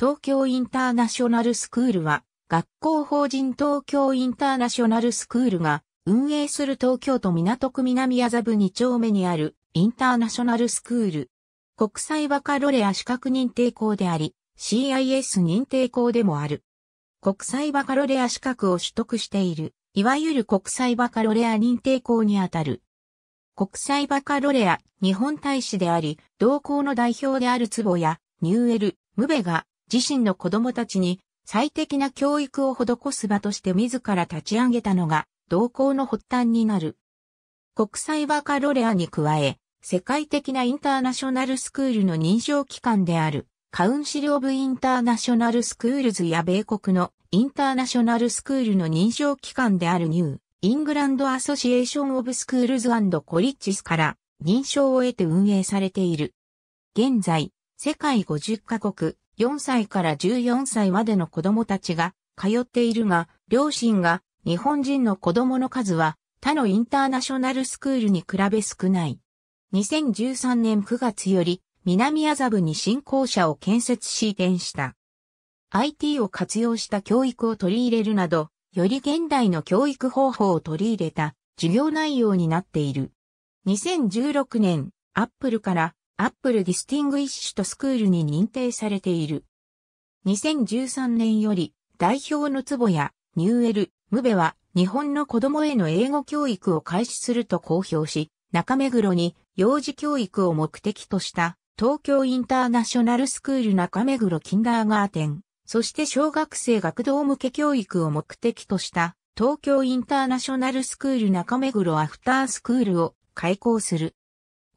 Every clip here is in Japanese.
東京インターナショナルスクールは、学校法人東京インターナショナルスクールが運営する東京都港区南麻布2丁目にあるインターナショナルスクール。国際バカロレア資格認定校であり、CIS 認定校でもある。国際バカロレア資格を取得している、いわゆる国際バカロレア認定校にあたる。国際バカロレア日本大使であり、同校の代表である坪や、ニューエル、ムベが自身の子供たちに最適な教育を施す場として自ら立ち上げたのが、同行の発端になる。国際バカロレアに加え、世界的なインターナショナルスクールの認証機関である、カウンシル・オブ・インターナショナル・スクールズや米国のインターナショナルスクールの認証機関であるニュー、イングランド・アソシエーション・オブ・スクールズコリッジスから認証を得て運営されている。現在、世界50カ国4歳から14歳までの子供たちが通っているが、両親が日本人の子供の数は他のインターナショナルスクールに比べ少ない。2013年9月より南麻布に新校舎を建設し移転した。IT を活用した教育を取り入れるなど、より現代の教育方法を取り入れた授業内容になっている。2016年、アップルからアップルディスティングイッシュとスクールに認定されている。2013年より代表の壺やニューエル、ムベは日本の子供への英語教育を開始すると公表し、中目黒に幼児教育を目的とした東京インターナショナルスクール中目黒キンダーガーテン、そして小学生学童向け教育を目的とした東京インターナショナルスクール中目黒アフタースクールを開校する。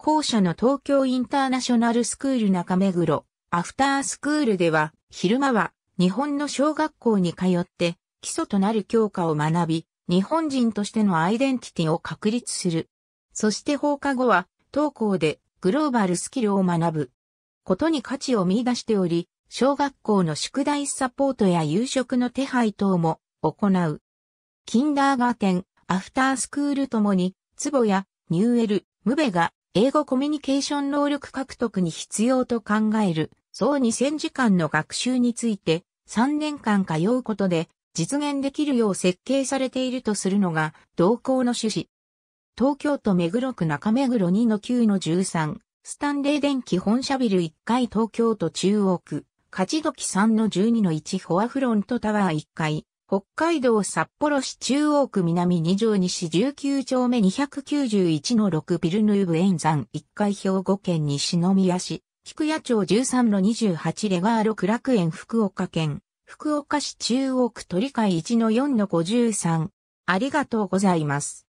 校舎の東京インターナショナルスクール中目黒、アフタースクールでは、昼間は日本の小学校に通って、基礎となる教科を学び、日本人としてのアイデンティティを確立する。そして放課後は、当校でグローバルスキルを学ぶ。ことに価値を見出しており、小学校の宿題サポートや夕食の手配等も行う。キンダーガーテン、アフタースクールともに、ツボやニューエル、ムベが英語コミュニケーション能力獲得に必要と考える、総2000時間の学習について3年間通うことで実現できるよう設計されているとするのが同校の趣旨。東京都目黒区中目黒2の9の13、スタンレー電気本社ビル1階東京都中央区、勝時3の12の1フォアフロントタワー1階、北海道札幌市中央区南二条西19丁目291の6ビルヌーブ円山1階兵庫県西宮市、菊屋町13の28レガーロク楽園福岡県、福岡市中央区鳥海1の4の53。ありがとうございます。